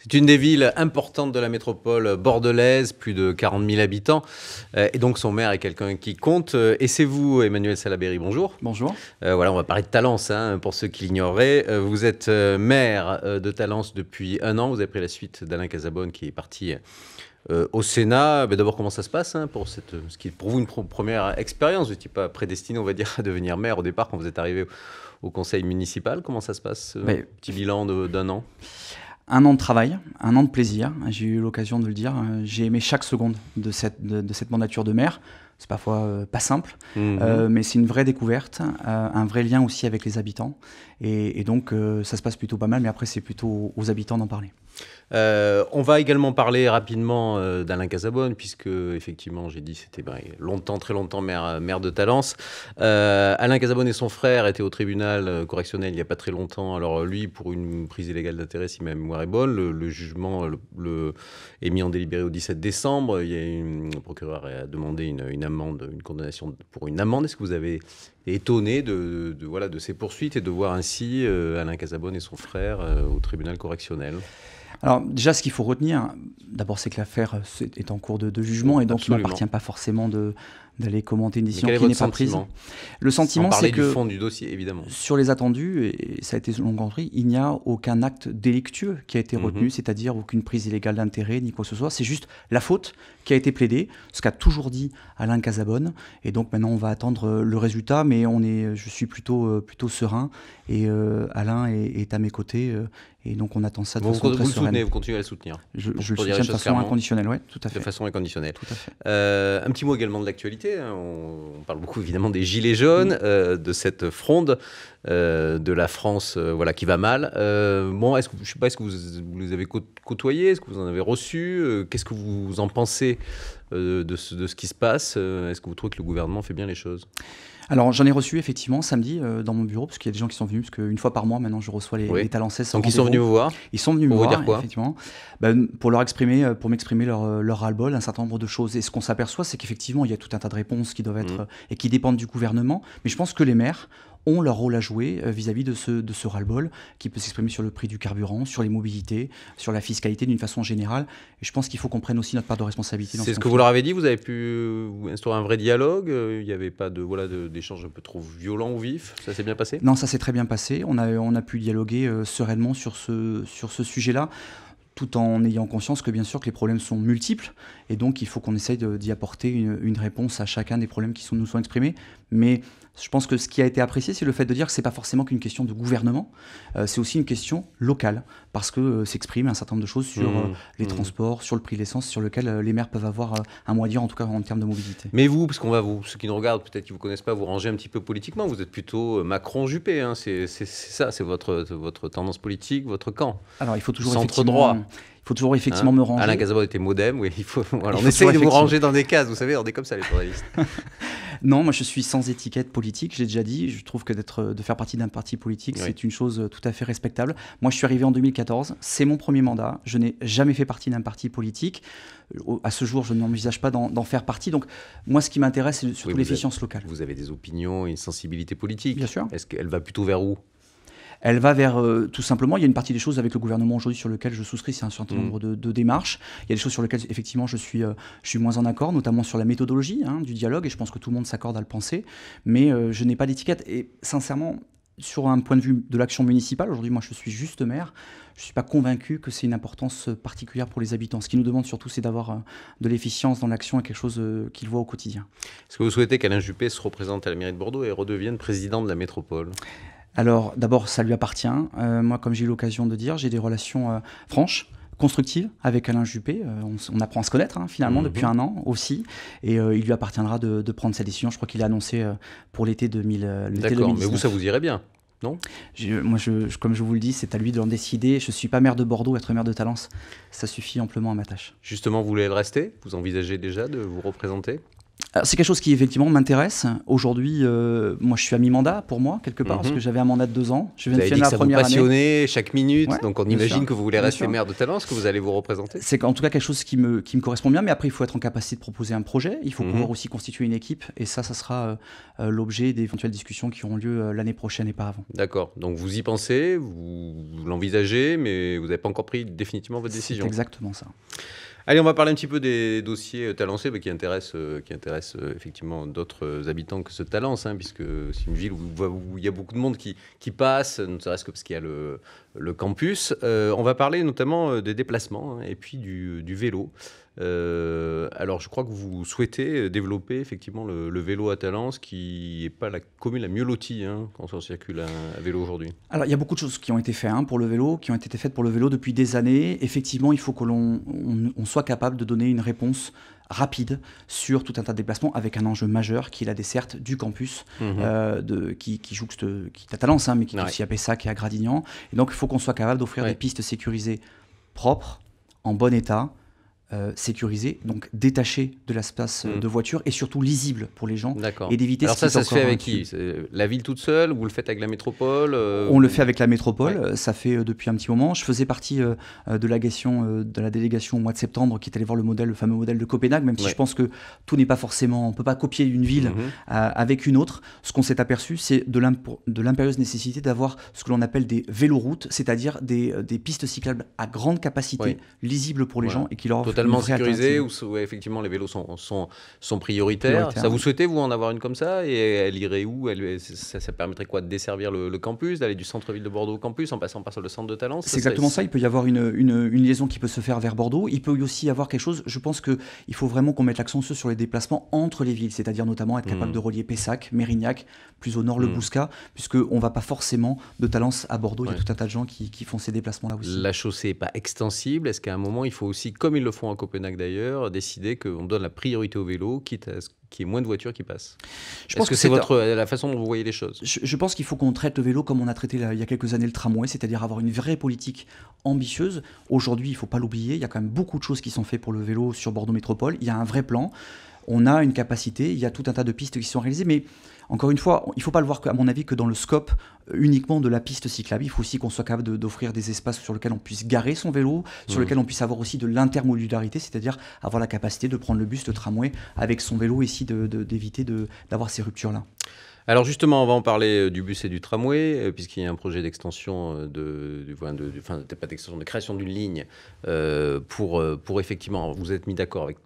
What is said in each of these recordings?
C'est une des villes importantes de la métropole bordelaise, plus de 40 000 habitants. Euh, et donc son maire est quelqu'un qui compte. Euh, et c'est vous, Emmanuel Salaberry, bonjour. Bonjour. Euh, voilà, on va parler de Talence, hein, pour ceux qui l'ignoraient. Vous êtes maire de Talence depuis un an. Vous avez pris la suite d'Alain Casabonne qui est parti au Sénat, d'abord comment ça se passe hein, pour cette, ce qui est pour vous une première expérience Vous n'étiez pas prédestiné, on va dire, à devenir maire au départ quand vous êtes arrivé au, conseil municipal. Comment ça se passe Petit bilan d'un an un an de travail, un an de plaisir. J'ai eu l'occasion de le dire. Euh, j'ai aimé chaque seconde de cette, de, cette mandature de maire. C'est parfois euh, pas simple, mhm. euh, mais c'est une vraie découverte, un vrai lien aussi avec les habitants. Et, donc, ça se passe plutôt pas mal, mais après, c'est plutôt aux habitants d'en parler. Euh, on va également parler rapidement euh, d'Alain Casabonne, puisque effectivement, j'ai dit c'était ben, longtemps, très longtemps maire, euh, de Talence. Alain Casabonne et son frère étaient au tribunal correctionnel il n'y a pas très longtemps. Alors lui, pour une prise illégale d'intérêt, si ma mémoire est bonne, le, jugement est mis en délibéré au 17 décembre. Il y a une, le procureur a demandé une, amende, une condamnation pour une amende. Est-ce que vous avez étonné de, de, de, de ces poursuites et de voir ainsi Alain Casabonne et son frère au tribunal correctionnel alors déjà, ce qu'il faut retenir, d'abord, c'est que l'affaire euh, est en cours de, de jugement et donc il n'appartient pas forcément de, d'aller commenter une décision qui n'est pas prise. Le sentiment, c'est que du fond du dossier, évidemment. sur les attendus, et ça a été long compris, il n'y a aucun acte délictueux qui a été mhm. retenu, c'est-à-dire aucune prise illégale d'intérêt ni quoi que ce soit. C'est juste la faute qui a été plaidée, ce qu'a toujours dit Alain Casabonne. Et donc maintenant, on va attendre euh, le résultat, mais on est, je suis plutôt, euh, plutôt serein. Et euh, Alain est, à mes côtés. et donc on attend ça de façon vous, très vous sereine. vous continuez à le soutenir. Je, le soutiens de façon inconditionnelle, oui, tout à fait. De façon inconditionnelle. Tout à fait. un petit mot également de l'actualité. Hein. On, parle beaucoup évidemment des gilets jaunes, mm. euh, de cette fronde euh, de la France, euh, voilà, qui va mal. bon, est-ce que je sais pas, est-ce que vous, les avez côtoyés, est-ce que vous en avez reçu, qu'est-ce que vous en pensez de, ce, qui se passe Est-ce que vous trouvez que le gouvernement fait bien les choses alors j'en ai reçu effectivement samedi euh, dans mon bureau, parce qu'il y a des gens qui sont venus, parce qu'une fois par mois maintenant je reçois les, talents 16 Donc ils sont venus vous voir Ils sont venus me vous voir, dire quoi effectivement, ben, pour leur exprimer, euh, pour m'exprimer leur, euh, leur ras-le-bol, un certain nombre de choses. Et ce qu'on s'aperçoit, c'est qu'effectivement, il y a tout un tas de réponses qui doivent mmh. être et qui dépendent du gouvernement, mais je pense que les maires ont leur rôle à jouer euh, vis-à-vis de ce, de ce ras-le-bol qui peut s'exprimer sur le prix du carburant, sur les mobilités, sur la fiscalité d'une façon générale. Et je pense qu'il faut qu'on prenne aussi notre part de responsabilité. C'est ce, que vous leur avez dit, vous avez pu euh, instaurer un vrai dialogue, euh, il n'y avait pas de voilà un peu trop violent ou vif, ça s'est bien passé Non, ça s'est très bien passé, on a, on a pu dialoguer sereinement sur ce, sur ce sujet-là tout en ayant conscience que bien sûr que les problèmes sont multiples et donc il faut qu'on essaye d'y apporter une, une, réponse à chacun des problèmes qui sont, nous sont exprimés. Mais je pense que ce qui a été apprécié, c'est le fait de dire que ce n'est pas forcément qu'une question de gouvernement, euh, c'est aussi une question locale, parce que euh, s'exprime un certain nombre de choses sur mmh, euh, les mmh. transports, sur le prix de l'essence, sur lequel les maires peuvent avoir un moyen, à dire, en tout cas en termes de mobilité. Mais vous, parce qu'on va vous, ceux qui nous regardent, peut-être qui ne vous connaissent pas, vous ranger un petit peu politiquement, vous êtes plutôt Macron-Juppé, hein. c'est ça, c'est votre, votre tendance politique, votre camp. Alors il faut toujours... Centre-droit il faut toujours effectivement hein. me ranger. Alain Gazabon était modem, oui. Il faut, on essaye de vous ranger dans des cases, vous savez, on est comme ça les journalistes. Non, moi je suis sans étiquette politique, j'ai déjà dit. Je trouve que de faire partie d'un parti politique, c'est une chose euh, tout à fait respectable. Moi je suis arrivé en 2014, c'est mon premier mandat. Je n'ai jamais fait partie d'un parti politique. Euh, à ce jour, je n'envisage pas d'en, faire partie. Donc moi ce qui m'intéresse, c'est surtout l'efficience locale. Vous avez des opinions, une sensibilité politique. Bien sûr. Est-ce qu'elle va plutôt vers où elle va vers, euh, tout simplement, il y a une partie des choses avec le gouvernement aujourd'hui sur lequel je souscris, c'est un certain mmh. nombre de, démarches. Il y a des choses sur lesquelles, effectivement, je suis, euh, je suis moins en accord, notamment sur la méthodologie hein, du dialogue, et je pense que tout le monde s'accorde à le penser, mais euh, je n'ai pas d'étiquette. Et sincèrement, sur un point de vue de l'action municipale, aujourd'hui, moi, je suis juste maire. Je ne suis pas convaincu que c'est une importance particulière pour les habitants. Ce qui nous demande surtout, c'est d'avoir de l'efficience dans l'action et quelque chose qu'ils voient au quotidien. Est-ce que vous souhaitez qu'Alain Juppé se représente à la mairie de Bordeaux et redevienne président de la métropole alors d'abord, ça lui appartient. Euh, moi, comme j'ai eu l'occasion de dire, j'ai des relations euh, franches constructives avec Alain Juppé. Euh, on, apprend à se connaître hein, finalement depuis mhm. un an aussi. Et il lui appartiendra de, prendre sa décision. Je crois qu'il a annoncé pour l'été 2000. D'accord, mais vous, ça vous irait bien non Moi, comme je vous le dis, c'est à lui de l'en décider. Je ne suis pas maire de Bordeaux, être maire de Talence, ça suffit amplement à ma tâche. Justement, vous voulez le rester Vous envisagez déjà de vous représenter c'est quelque chose qui effectivement m'intéresse. Aujourd'hui, euh, moi je suis à mi-mandat pour moi, quelque part, parce mhm. que j'avais un mandat de deux ans. Je viens de finir la première passionné chaque minute, donc on imagine que vous voulez rester maire de ce que vous allez vous représenter. C'est en tout cas quelque chose qui me, qui me correspond bien, mais après il faut être en capacité de proposer un projet, il faut mhm. pouvoir aussi constituer une équipe, et ça, ça sera euh, euh, l'objet d'éventuelles discussions qui auront lieu l'année prochaine et pas avant. D'accord, donc vous y pensez, vous, l'envisagez, mais vous n'avez pas encore pris définitivement votre décision. exactement ça. Allez, on va parler un petit peu des dossiers euh, Talensais bah, qui intéressent, euh, qui intéressent euh, effectivement d'autres habitants que ce Talence, hein, puisque c'est une ville où, il y a beaucoup de monde qui, qui passe, ne serait-ce que parce qu'il y a le, campus. on va parler notamment des déplacements hein, et puis du vélo. Euh, alors, je crois que vous souhaitez développer effectivement le, vélo à Talence, qui n'est pas la commune la mieux lotie hein, quand on circule à, vélo aujourd'hui. Alors, il y a beaucoup de choses qui ont été faites hein, pour le vélo, qui ont été faites pour le vélo depuis des années. Effectivement, il faut que l'on soit capable de donner une réponse rapide sur tout un tas de déplacements avec un enjeu majeur qui est la desserte du campus mhm. euh, de, qui, qui jouxte, à Talence, hein, mais qui est aussi à Pessac et à Gradignan. Et donc, il faut qu'on soit capable d'offrir des pistes sécurisées propres, en bon état, euh, sécurisé, donc détaché de l'espace euh, mm. de voiture et surtout lisible pour les gens. Et d'éviter Alors ça, ça se fait avec qui La ville toute seule ou vous le faites avec la métropole euh, On le fait avec la métropole, ça fait depuis un petit moment. Je faisais partie de, la de la délégation au mois de septembre qui est allée voir le, modèle, le fameux modèle de Copenhague, même si je pense que tout n'est pas forcément... On ne peut pas copier une ville mm-hmm. avec une autre. Ce qu'on s'est aperçu, c'est de l'impérieuse nécessité d'avoir ce que l'on appelle des véloroutes, c'est-à-dire des, pistes cyclables à grande capacité, lisibles pour les gens et qui leur offrent sécurisé sécurisé, où, effectivement les vélos sont, sont, prioritaires. Ça vous souhaitez, vous, en avoir une comme ça Et elle irait où elle, ça, permettrait quoi De desservir le, campus, d'aller du centre-ville de Bordeaux au campus en passant par le centre de Talence C'est exactement ça. Il peut y avoir une, une, liaison qui peut se faire vers Bordeaux. Il peut aussi y avoir quelque chose. Je pense que il faut vraiment qu'on mette l'accent sur les déplacements entre les villes, c'est-à-dire notamment être capable mmh. de relier Pessac, Mérignac, plus au nord le mmh. Bouscat, puisque on va pas forcément de Talence à Bordeaux. Il y a tout un tas de gens qui, font ces déplacements-là aussi. La chaussée est pas extensible. Est-ce qu'à un moment, il faut aussi, comme ils le font Copenhague d'ailleurs, décidé qu'on donne la priorité au vélo, quitte à ce qu'il y ait moins de voitures qui passent Je pense que, c'est votre, euh, la façon dont vous voyez les choses. Je, pense qu'il faut qu'on traite le vélo comme on a traité il y a quelques années le tramway, c'est-à-dire avoir une vraie politique ambitieuse. Aujourd'hui, il ne faut pas l'oublier, il y a quand même beaucoup de choses qui sont faites pour le vélo sur Bordeaux Métropole. Il y a un vrai plan on a une capacité, il y a tout un tas de pistes qui sont réalisées, mais encore une fois, il ne faut pas le voir, à mon avis, que dans le scope euh, uniquement de la piste cyclable. Il faut aussi qu'on soit capable d'offrir des espaces sur lesquels on puisse garer son vélo, sur mmh. lesquels on puisse avoir aussi de l'intermodularité, c'est-à-dire avoir la capacité de prendre le bus, le tramway avec son vélo, de, d'éviter d'avoir ces ruptures-là. Alors justement, on va en parler euh, du bus et du tramway, euh, puisqu'il y a un projet d'extension, de, de, enfin, pas d'extension, de création d'une ligne pour, pour effectivement, vous êtes mis d'accord avec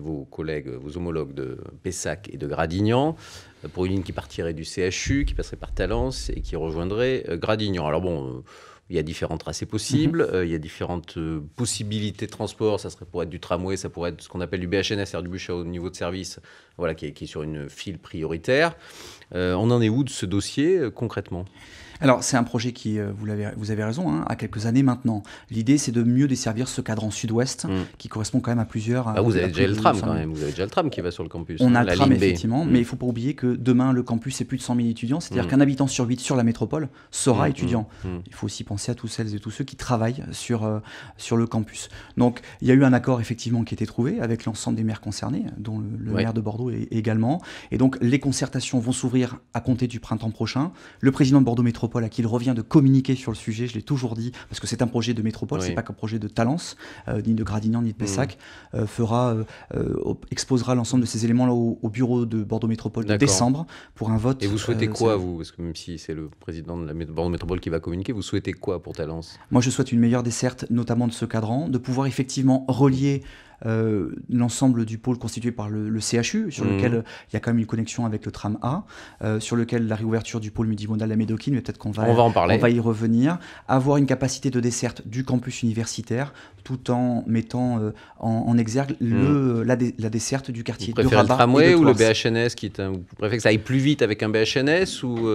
vos collègues, vos homologues de Pessac et de Gradignan, euh, pour une ligne qui partirait du CHU, qui passerait par Talence et qui rejoindrait euh, Gradignan. Alors bon, il y a différents tracés possibles, il y a différentes mhm. euh, possibilités de transport, ça serait pour être du tramway, ça pourrait être ce qu'on appelle du BHNS, cest du bus au niveau de service, voilà, qui est, sur une file prioritaire. on en est où de ce dossier concrètement alors c'est un projet qui, euh, vous, l'avez, vous avez raison, hein, a quelques années maintenant. L'idée c'est de mieux desservir ce cadran sud-ouest mm. qui correspond quand même à plusieurs... Ah, vous avez déjà le tram hein. quand même, vous avez déjà le tram qui va sur le campus. On hein, a le tram effectivement, mais mm. il faut pas oublier que demain le campus est plus de 100 000 étudiants, c'est-à-dire mm. qu'un habitant sur 8 sur la métropole sera étudiant. Il faut aussi penser à tous celles et tous ceux qui travaillent sur, euh, sur le campus. Donc il y a eu un accord effectivement qui a été trouvé avec l'ensemble des maires concernés, dont le, maire de Bordeaux également. Et donc les concertations vont s'ouvrir à compter du printemps prochain. Le président de Bordeaux Métropole à qui il revient de communiquer sur le sujet, je l'ai toujours dit, parce que c'est un projet de métropole, ce c'est pas qu'un projet de Talence, euh, ni de Gradignan, ni de Pessac, mm. euh, fera, euh, exposera l'ensemble de ces éléments-là au, bureau de Bordeaux Métropole en décembre pour un vote. Et vous souhaitez quoi, vous Parce que même si c'est le président de la Bordeaux Métropole qui va communiquer, vous souhaitez quoi pour Talence Moi, je souhaite une meilleure desserte, notamment de ce cadran, de pouvoir effectivement relier euh, l'ensemble du pôle constitué par le, CHU, sur mhm. lequel euh, il y a quand même une connexion avec le tram A, euh, sur lequel la réouverture du pôle multimodal à Médocine mais peut-être qu'on va, on va, parler. va y revenir, avoir une capacité de desserte du campus universitaire, tout en mettant en, exergue le, mhm. la, desserte du quartier vous de Rabat. Le tramway ou le BHNS qui est Vous préférez que ça aille plus vite avec un BHNS ou,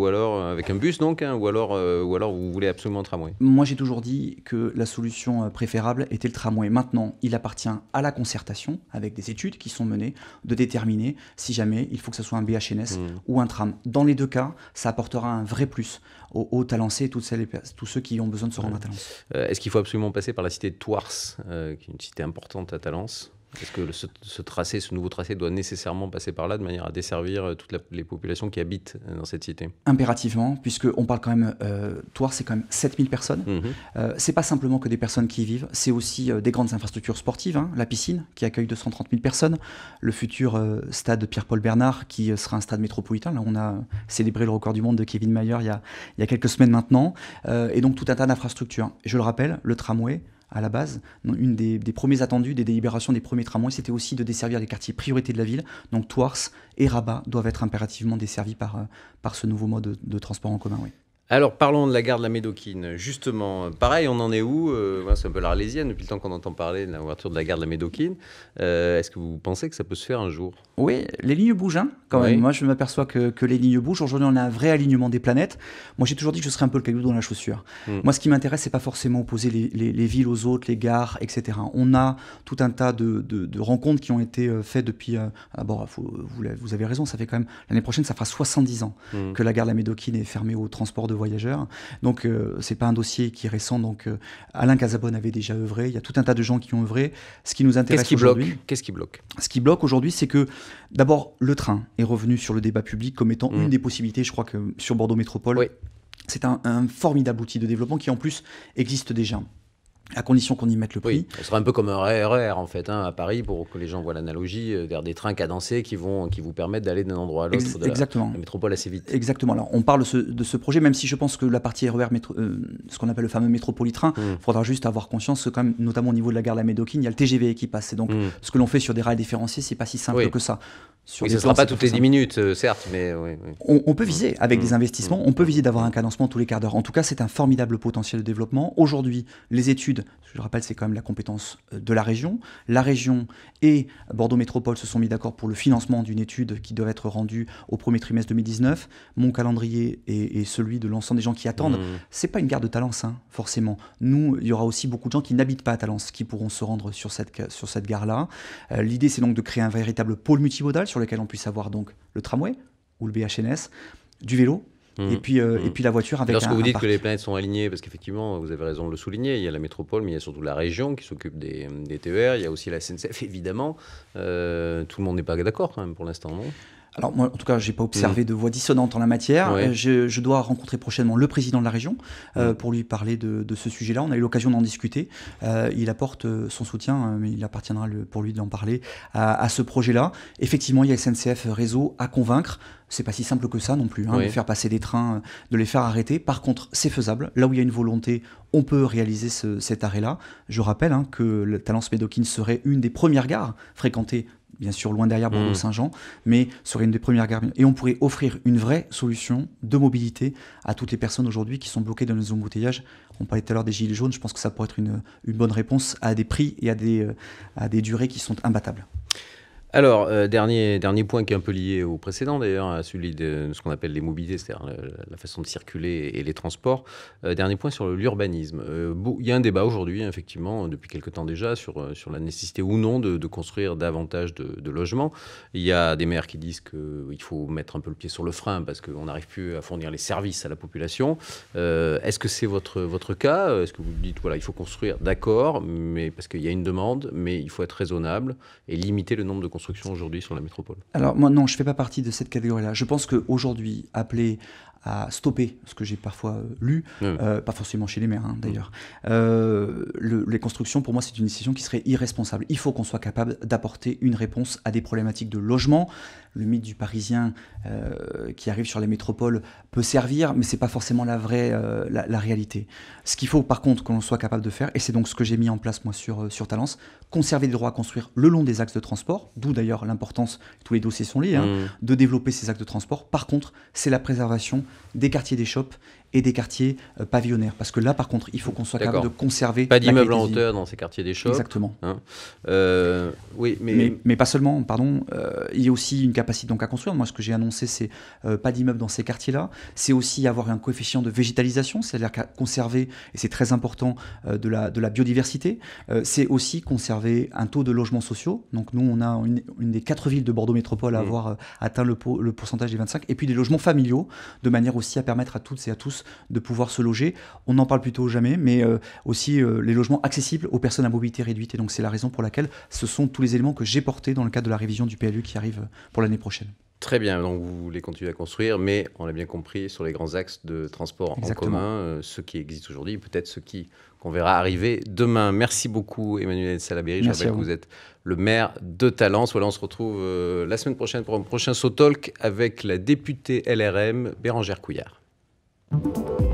ou alors avec un bus donc, hein, ou, alors, ou alors vous voulez absolument un tramway Moi j'ai toujours dit que la solution préférable était le tramway. Maintenant, il appartient appartient à la concertation, avec des études qui sont menées, de déterminer si jamais il faut que ce soit un BHNS mm. ou un tram. Dans les deux cas, ça apportera un vrai plus aux, aux Talencés et toutes celles, tous ceux qui ont besoin de se rendre à Talence. Euh, est-ce qu'il faut absolument passer par la cité de Tours, euh, qui est une cité importante à Talence est-ce que ce, tracé, ce nouveau tracé doit nécessairement passer par là de manière à desservir euh, toutes les populations qui habitent euh, dans cette cité Impérativement, puisqu'on parle quand même, euh, c'est quand même 7000 personnes. Ce mhm. Euh, c'est pas simplement que des personnes qui y vivent, c'est aussi euh, des grandes infrastructures sportives, hein. la piscine qui accueille 230 000 personnes, le futur stade Pierre-Paul Bernard qui sera un stade métropolitain. Là, on a célébré le record du monde de Kevin Mayer il il y a quelques semaines maintenant, et donc tout un tas d'infrastructures. Je le rappelle, le tramway, à la base. Une des, premières premiers attendus des délibérations des premiers tramways, c'était aussi de desservir les quartiers priorités de la ville. Donc Tours et Rabat doivent être impérativement desservis par, euh, par ce nouveau mode de, transport en commun. Alors parlons de la gare de la Médoquine. Justement, pareil, on en est où euh, C'est un peu l'arlésienne depuis le temps qu'on entend parler de l'ouverture de la gare de la Médoquine. Euh, est-ce que vous pensez que ça peut se faire un jour Oui, les lignes bougent hein, quand même. Moi, je m'aperçois que, les lignes bougent. Aujourd'hui, on a un vrai alignement des planètes. Moi, j'ai toujours dit que je serais un peu le caillou dans la chaussure. Hmm. Moi, ce qui m'intéresse, c'est pas forcément opposer les, villes aux autres, les gares, etc. On a tout un tas de, rencontres qui ont été euh, faites depuis. D'abord, ah, ah, vous, avez raison, ça fait quand même. L'année prochaine, ça fera 70 ans hmm. que la gare de la Médoquine est fermée au transport de voyageurs. Donc, ce euh, c'est pas un dossier qui est récent. Donc, euh, Alain Casabonne avait déjà œuvré. Il y a tout un tas de gens qui ont œuvré. Ce qui nous intéresse Qu'est-ce qui bloque Qu'est-ce qui bloque Ce qui bloque aujourd'hui, c'est que d'abord le train est revenu sur le débat public comme étant mm. une des possibilités. Je crois que sur Bordeaux Métropole. C'est un formidable outil de développement qui en plus existe déjà à condition qu'on y mette le prix. ce sera un peu comme un RER en fait hein, à Paris pour que les gens voient l'analogie euh, vers des trains cadencés qui vont qui vous permettent d'aller d'un endroit à l'autre de La, métropole assez vite. Exactement. on parle de ce projet même si je pense que la partie RER e euh, ce qu'on appelle le fameux métropolitrain, il hmm. faudra juste avoir conscience que quand notamment au niveau de la gare de la Médocine il y a le TGV qui passe et donc hmm. ce que l'on fait sur des rails différenciés, c'est pas si simple que ça. Sur ce ne sera pas toutes les 10 minutes, euh, certes, mais. On, peut viser, avec hmm. des investissements, on peut viser d'avoir un cadencement tous les quarts d'heure. En tout cas, c'est un formidable potentiel de développement. Aujourd'hui, les études je rappelle, c'est quand même la compétence euh, de la région. La région et Bordeaux Métropole se sont mis d'accord pour le financement d'une étude qui doit être rendue au premier trimestre 2019. Mon calendrier et, celui de l'ensemble des gens qui attendent, mmh. ce n'est pas une gare de Talence, hein, forcément. Nous, il y aura aussi beaucoup de gens qui n'habitent pas à Talence, qui pourront se rendre sur cette, sur cette gare-là. Euh, l'idée, c'est donc de créer un véritable pôle multimodal sur lequel on puisse avoir donc le tramway ou le BHNS, du vélo, et, mm. puis, euh, et mm. puis la voiture avec Lorsque vous dites que les planètes sont alignées, parce qu'effectivement, vous avez raison de le souligner, il y a la métropole, mais il y a surtout la région qui s'occupe des, des, TER, il y a aussi la SNCF, évidemment. Euh, tout le monde n'est pas d'accord quand même pour l'instant, non alors moi, en tout cas, j'ai pas observé mmh. de voix dissonante en la matière. Euh, je, dois rencontrer prochainement le président de la région euh, mmh. pour lui parler de, ce sujet-là. On a eu l'occasion d'en discuter. Euh, il apporte son soutien, mais il appartiendra le, pour lui d'en parler à, ce projet-là. Effectivement, il y a SNCF Réseau à convaincre c'est pas si simple que ça non plus, hein, de faire passer des trains, de les faire arrêter. Par contre, c'est faisable. Là où il y a une volonté, on peut réaliser cet arrêt-là. Je rappelle hein, que Talence médocine serait une des premières gares fréquentées bien sûr loin derrière Bordeaux-Saint-Jean, mmh. mais serait une des premières gares. Et on pourrait offrir une vraie solution de mobilité à toutes les personnes aujourd'hui qui sont bloquées dans les embouteillages. On parlait tout à l'heure des gilets jaunes, je pense que ça pourrait être une, bonne réponse à des prix et à des, euh, à des durées qui sont imbattables. Alors, euh, dernier, dernier point qui est un peu lié au précédent d'ailleurs, à celui de ce qu'on appelle les mobilités, c'est-à-dire la, façon de circuler et les transports. Euh, dernier point sur l'urbanisme. Euh, il y a un débat aujourd'hui, effectivement, depuis quelque temps déjà, sur, sur la nécessité ou non de, construire davantage de, logements. Il y a des maires qui disent qu'il faut mettre un peu le pied sur le frein parce qu'on n'arrive plus à fournir les services à la population. Est-ce que c'est votre, votre cas Est-ce que vous dites, voilà, il faut construire, d'accord, mais parce qu'il y a une demande, mais il faut être raisonnable et limiter le nombre de aujourd'hui sur la métropole Alors moi non, je ne fais pas partie de cette catégorie-là. Je pense qu'aujourd'hui, appeler à stopper ce que j'ai parfois euh, lu, euh, pas forcément chez les maires hein, d'ailleurs. Mm. Euh, les constructions, pour moi, c'est une décision qui serait irresponsable. Il faut qu'on soit capable d'apporter une réponse à des problématiques de logement. Le mythe du Parisien qui arrive sur les métropoles peut servir, mais c'est pas forcément la vraie, la, réalité. Ce qu'il faut, par contre, qu'on soit capable de faire, et c'est donc ce que j'ai mis en place moi sur sur Talence, conserver les droits à construire le long des axes de transport, d'où d'ailleurs l'importance, tous les dossiers sont liés, hein, mm. de développer ces axes de transport. Par contre, c'est la préservation des quartiers des shops et des quartiers euh, pavillonnaires. Parce que là, par contre, il faut qu'on soit capable de conserver. Pas d'immeubles en hauteur dans ces quartiers des chocs Exactement. Hein. Euh, oui, mais... mais... pas seulement, pardon. Euh, il y a aussi une capacité donc, à construire. Moi, ce que j'ai annoncé, c'est pas d'immeubles dans ces quartiers-là. C'est aussi avoir un coefficient de végétalisation, c'est-à-dire conserver, et c'est très important, de, la, de la biodiversité. c'est aussi conserver un taux de logements sociaux. Donc, nous, on a une, des quatre villes de Bordeaux Métropole à mmh. avoir atteint le, le pourcentage des 25. Et puis des logements familiaux, de manière aussi à permettre à toutes et à tous de pouvoir se loger. On n'en parle plutôt jamais, mais euh, aussi euh, les logements accessibles aux personnes à mobilité réduite. Et donc c'est la raison pour laquelle ce sont tous les éléments que j'ai portés dans le cadre de la révision du PLU qui arrive pour l'année prochaine. Très bien, donc vous voulez continuer à construire, mais on l'a bien compris sur les grands axes de transport en commun, euh, ce ceux qui existent aujourd'hui, peut-être ceux qui qu'on verra arriver demain. Merci beaucoup Emmanuel Salaberry, je rappelle que vous. êtes le maire de Talence. Voilà, on se retrouve la semaine prochaine pour un prochain SoTalk avec la députée LRM Bérangère Couillard. Thank you.